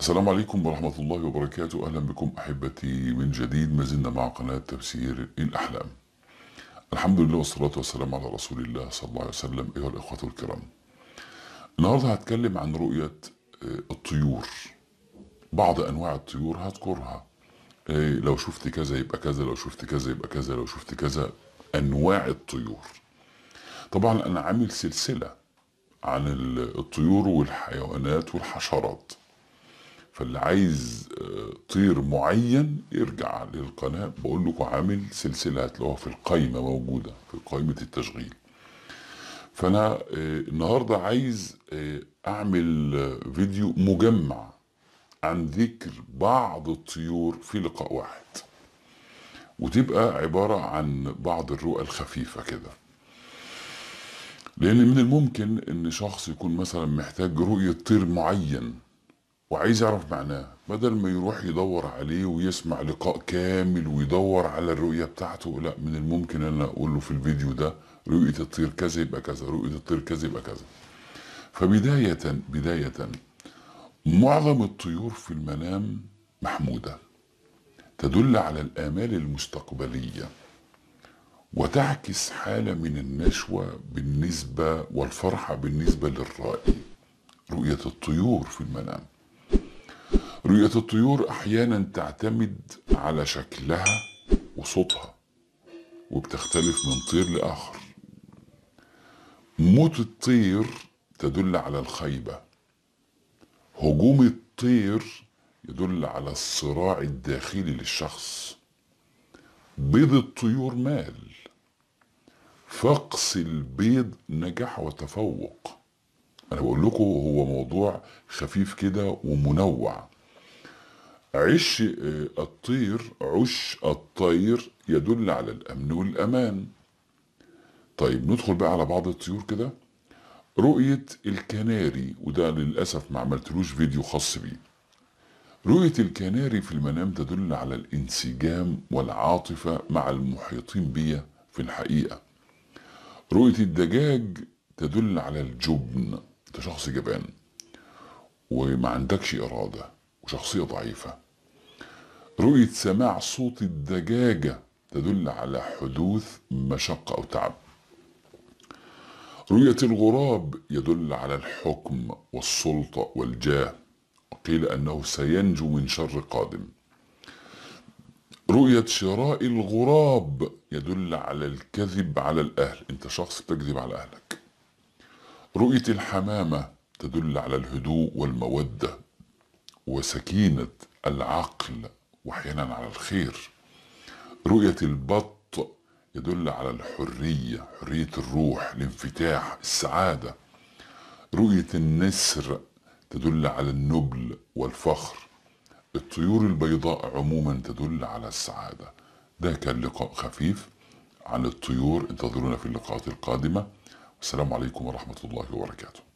السلام عليكم ورحمة الله وبركاته أهلا بكم أحبتي من جديد ما زلنا مع قناة تفسير الأحلام الحمد لله والصلاة والسلام على رسول الله صلى الله عليه وسلم أيها الإخوة الكرام النهاردة هتكلم عن رؤية آه، الطيور بعض أنواع الطيور هذكرها آه، لو شفت كذا يبقى كذا لو شفت كذا يبقى كذا لو شفت كذا أنواع الطيور طبعا أنا عامل سلسلة عن الطيور والحيوانات والحشرات فاللي عايز آه، طير معين يرجع للقناه بقول لكم عامل سلسله هتلاقوها في القايمه موجوده في قائمه التشغيل فانا آه، النهارده عايز آه، اعمل فيديو مجمع عن ذكر بعض الطيور في لقاء واحد وتبقى عباره عن بعض الرؤى الخفيفه كده لان من الممكن ان شخص يكون مثلا محتاج رؤيه طير معين وعايز يعرف معناه بدل ما يروح يدور عليه ويسمع لقاء كامل ويدور على الرؤية بتاعته لا من الممكن ان اقول له في الفيديو ده رؤية الطير كذا يبقى كذا رؤية الطير كذا يبقى كذا فبداية بداية معظم الطيور في المنام محمودة تدل على الآمال المستقبلية وتعكس حالة من النشوة بالنسبة والفرحة بالنسبة للرائي رؤية الطيور في المنام رؤية الطيور أحيانا تعتمد على شكلها وصوتها وبتختلف من طير لآخر موت الطير تدل على الخيبة هجوم الطير يدل على الصراع الداخلي للشخص بيض الطيور مال فقس البيض نجاح وتفوق انا بقول لكم هو موضوع خفيف كده ومنوع عش آه، الطير عش الطير يدل على الأمن والأمان طيب ندخل بقى على بعض الطيور كده رؤية الكناري وده للأسف ما عملتلوش فيديو خاص بيه رؤية الكناري في المنام تدل على الانسجام والعاطفة مع المحيطين بيا في الحقيقة رؤية الدجاج تدل على الجبن انت شخص جبان وما عندكش إرادة شخصية ضعيفة رؤية سماع صوت الدجاجة تدل على حدوث مشقة أو تعب رؤية الغراب يدل على الحكم والسلطة والجاه وقيل أنه سينجو من شر قادم رؤية شراء الغراب يدل على الكذب على الأهل أنت شخص بتكذب على أهلك رؤية الحمامة تدل على الهدوء والمودة وسكينة العقل وحينا على الخير رؤية البط يدل على الحرية حرية الروح الانفتاح السعادة رؤية النسر تدل على النبل والفخر الطيور البيضاء عموما تدل على السعادة ده كان لقاء خفيف عن الطيور انتظرونا في اللقاءات القادمة والسلام عليكم ورحمة الله وبركاته